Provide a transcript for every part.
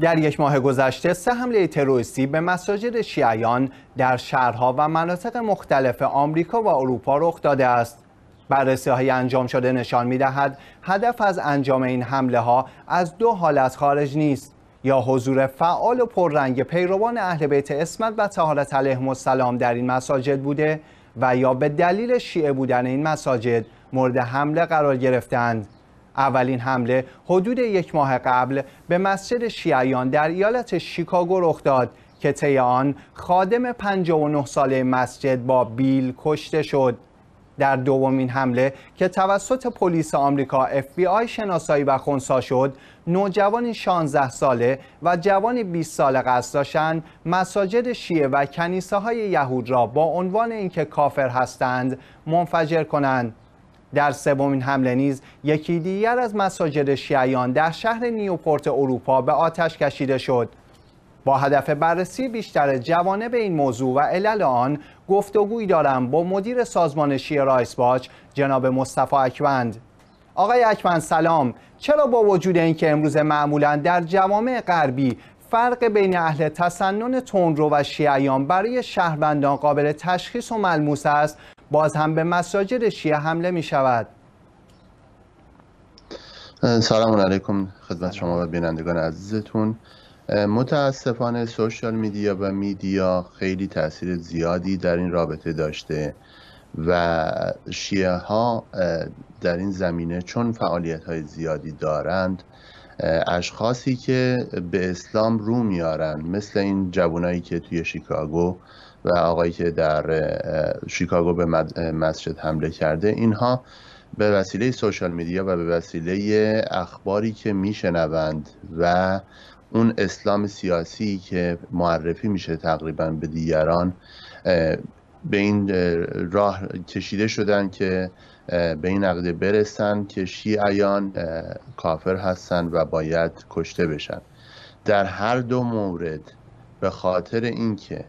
در یک ماه گذشته سه حمله تروریستی به مساجد شیعیان در شهرها و مناطق مختلف آمریکا و اروپا رخ داده است. بررسی های انجام شده نشان می دهد هدف از انجام این حمله ها از دو حالت خارج نیست یا حضور فعال و پررنگ پیروان اهل بیت اسمت و تهارت علیه السلام در این مساجد بوده و یا به دلیل شیعه بودن این مساجد مورد حمله قرار گرفتند اولین حمله حدود یک ماه قبل به مسجد شیعیان در ایالت شیکاگو رخ داد که طی آن خادم 59 ساله مسجد با بیل کشته شد در دومین حمله که توسط پلیس آمریکا FBI شناسایی و خونسا شد نوجوانی 16 ساله و جوان 20 ساله قصد داشتند مساجد شیعه و کنیسه های یهود را با عنوان اینکه کافر هستند منفجر کنند در سومین حمله نیز یکی دیگر از مساجد شیعیان در شهر نیوپورت اروپا به آتش کشیده شد با هدف بررسی بیشتر به این موضوع و علل آن گفتگوی دارم با مدیر سازمان شیعه باچ جناب مصطفی اکوند. آقای اکوند سلام چرا با وجود اینکه امروز معمولا در جوامع غربی فرق بین اهل تسنن تونرو و شیعیان برای شهروندان قابل تشخیص و ملموس است باز هم به مساجد شیعه حمله می شود سلام علیکم خدمت شما و بینندگان عزیزتون متاسفانه سوشال میدیا و میدیا خیلی تاثیر زیادی در این رابطه داشته و شیعه ها در این زمینه چون فعالیت های زیادی دارند اشخاصی که به اسلام رو میارن مثل این جوانایی که توی شیکاگو و آقایی که در شیکاگو به مسجد حمله کرده اینها به وسیله سوشال میدیا و به وسیله اخباری که میشنوند و اون اسلام سیاسی که معرفی میشه تقریبا به دیگران به این راه کشیده شدن که به این عقیده برسن که شیعیان کافر هستند و باید کشته بشن در هر دو مورد به خاطر اینکه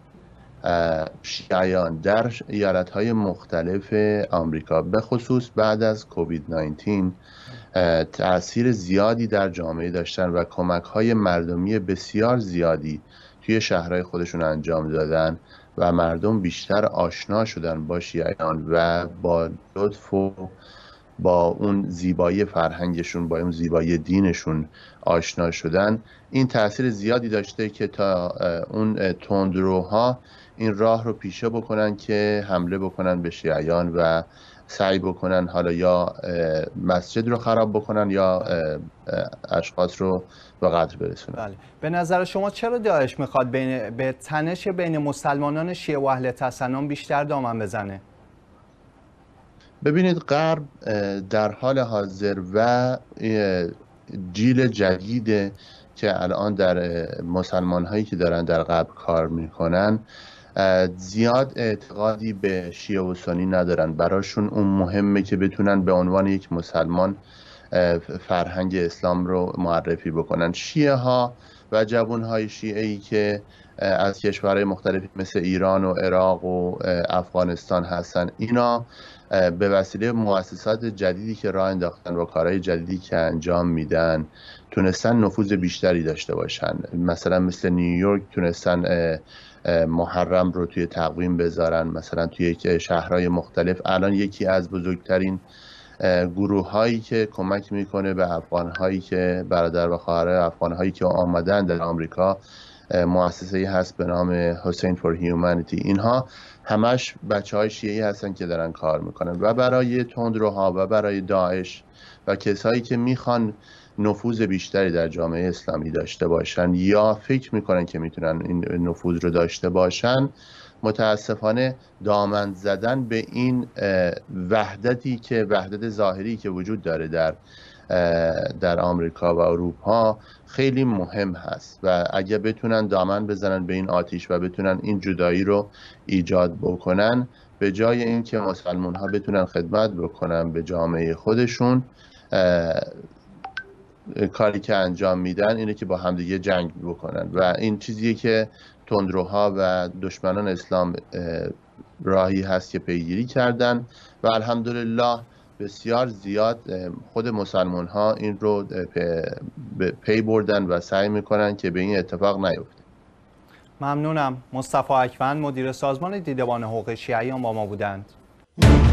شیعیان در ایالت های مختلف آمریکا به خصوص بعد از کووید 19 تاثیر زیادی در جامعه داشتن و کمک های مردمی بسیار زیادی توی شهرهای خودشون انجام دادن و مردم بیشتر آشنا شدن با شیعیان و با لطف و با اون زیبایی فرهنگشون با اون زیبایی دینشون آشنا شدن این تاثیر زیادی داشته که تا اون تندروها این راه رو پیشه بکنن که حمله بکنن به شیعیان و سعی بکنن حالا یا مسجد رو خراب بکنن یا اشخاص رو به قدر برسونن بله. به نظر شما چرا داعش میخواد بین... به تنش بین مسلمانان شیعه و اهل تسنن بیشتر دامن بزنه ببینید غرب در حال حاضر و جیل جدید که الان در مسلمان هایی که دارن در غرب کار میکنن زیاد اعتقادی به شیعه و سنی ندارن براشون اون مهمه که بتونن به عنوان یک مسلمان فرهنگ اسلام رو معرفی بکنن شیعه ها و جوان های شیعه ای که از کشورهای مختلفی مثل ایران و عراق و افغانستان هستن اینا به وسیله مؤسسات جدیدی که راه انداختن و کارهای جدیدی که انجام میدن تونستن نفوذ بیشتری داشته باشن مثلا مثل نیویورک تونستن محرم رو توی تقویم بذارن مثلا توی شهرهای مختلف الان یکی از بزرگترین گروه هایی که کمک میکنه به افغان هایی که برادر و خواهر افغان هایی که آمدن در آمریکا مؤسسه هست به نام حسین فور هیومانیتی اینها همش بچه های شیعی هستن که دارن کار میکنن و برای تندروها و برای داعش و کسایی که میخوان نفوذ بیشتری در جامعه اسلامی داشته باشن یا فکر میکنن که میتونن این نفوذ رو داشته باشن متاسفانه دامن زدن به این وحدتی که وحدت ظاهری که وجود داره در در آمریکا و اروپا خیلی مهم هست و اگه بتونن دامن بزنن به این آتیش و بتونن این جدایی رو ایجاد بکنن به جای اینکه مسلمان ها بتونن خدمت بکنن به جامعه خودشون کاری که انجام میدن اینه که با همدیگه جنگ بکنن و این چیزیه که تندروها و دشمنان اسلام راهی هست که پیگیری کردن و الحمدلله بسیار زیاد خود مسلمان ها این رو پی بردن و سعی میکنن که به این اتفاق نیفته ممنونم مصطفی اکوند مدیر سازمان دیدبان حقوق شیعیان با ما بودند